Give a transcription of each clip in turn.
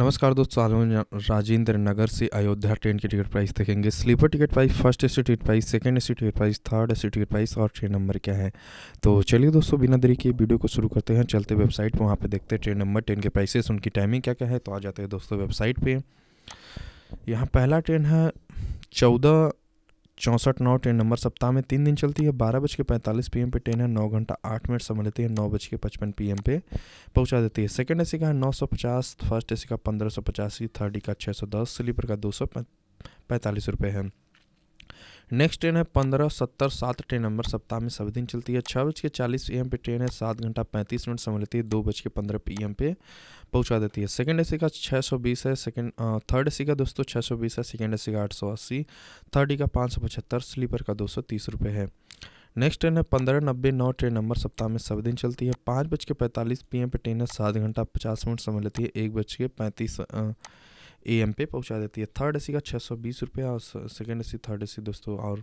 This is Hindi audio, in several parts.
नमस्कार दोस्तों हम राजेंद्र नगर से अयोध्या ट्रेन की टिकट प्राइस देखेंगे sleeper ticket price first AC ticket price second AC ticket price third AC ticket price और ट्रेन नंबर क्या है तो चलिए दोस्तों बिना देरी के वीडियो को शुरू करते हैं चलते वेबसाइट पर वहाँ पर देखते हैं ट्रेन नंबर ट्रेन के प्राइसेस उनकी टाइमिंग क्या क्या है तो आ जाते हैं दोस्तों वेबसाइट पर यहाँ पहला ट्रेन है चौदह चौंसठ नौ ट्रेन नंबर सप्ताह में तीन दिन चलती है बारह बज के पैंतालीस पी पे ट्रेन है नौ घंटा आठ मिनट समय लेती है नौ बज के पचपन पी पे पहुंचा देती है सेकेंड ए का है नौ सौ पचास फर्स्ट ए का पंद्रह सौ पचासी थर्ड का छः सौ दस स्लीपर का दो सौ पैंतालीस रुपये है नेक्स्ट ट्रेन है पंद्रह सत्तर सात ट्रेन नंबर सप्ताह में सभी दिन चलती है छः बज के चालीस एम पे ट्रेन है सात घंटा पैंतीस मिनट समय लेती है दो बज के पंद्रह पी एम पे पहुंचा देती है सेकेंड ए सी का छः सौ बीस है सेकेंड थर्ड ए सी का दोस्तों छः सौ बीस है सेकेंड ए सी का आठ सौ अस्सी थर्ड ई का पाँच सौ पचहत्तर स्लीपर का दो सौ तीस रुपये है नेक्स्ट ट्रेन है पंद्रह नब्बे नौ ट्रेन नंबर सप्ताह में सभी दिन चलती है पाँच बज के पैंतालीस पी एम पे ट्रेन है सात घंटा पचास मिनट समय लेती है एक बज के पैंतीस ए एम पे पहुँचा देती है थर्ड ए सी का छः सौ बीस रुपया और second A C third A सी दोस्तों और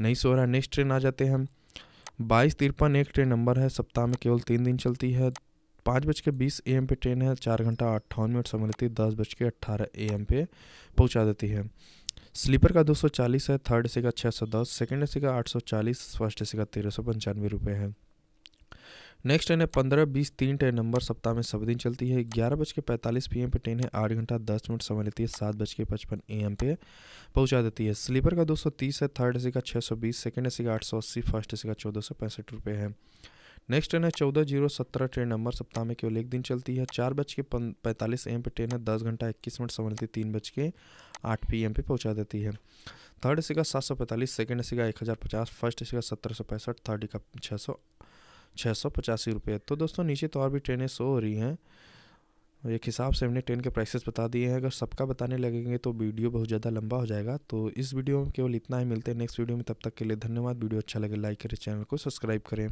नहीं सो रहा नेक्स्ट ट्रेन आ जाते हैं हम बाईस तिरपन एक ट्रेन नंबर है सप्ताह में केवल तीन दिन चलती है पाँच बज के बीस ए एम पे ट्रेन है चार घंटा अट्ठावन मिनट समय लेती है दस बज के अट्ठारह ए एम पे पहुँचा देती है स्लीपर का दो सौ चालीस है थर्ड ए सी का छः सौ दस सेकेंड ए सी का आठ सौ चालीस फर्स्ट ए सी का तेरह सौ पंचानवे रुपये है नेक्स्ट ट्रेन है पंद्रह बीस तीन ट्रेन नंबर सप्ताह में सब दिन चलती है ग्यारह बज के पैंतालीस पी एम पे ट्रेन है आठ घंटा दस मिनट समय लेती है सात बज के पचपन ए एम पे पहुँचा देती है स्लीपर का दो सौ तीस है थर्ड सी का छः सौ बीस सेकेंड एसी का आठ सौ अस्सी फर्स्ट सी का चौदह सौ पैंसठ रुपये है नेक्स्ट ट्रेन है चौदह जीरो सत्रह ट्रेन नंबर सप्ताह में केवल एक दिन चलती है चार बज के पैंतालीस एम पे ट्रेन है दस घंटा इक्कीस मिनट समय लेती है तीन बज के आठ पी एम पे पहुँचा देती है थर्ड सी का सात सौ पैंतालीस सेकेंड सी का एक हज़ार पचास फर्स्ट सी का सत्रह सौ पैंसठ थर्ड का छः सौ छः सौ पचासी रुपये तो दोस्तों नीचे तो और भी ट्रेनें शो हो रही हैं एक हिसाब से हमने ट्रेन के प्राइसेस बता दिए हैं अगर सबका बताने लगेंगे तो वीडियो बहुत ज़्यादा लंबा हो जाएगा तो इस वीडियो में केवल इतना ही मिलते हैं नेक्स्ट वीडियो में तब तक के लिए धन्यवाद वीडियो अच्छा लगे लाइक करें चैनल को सब्सक्राइब करें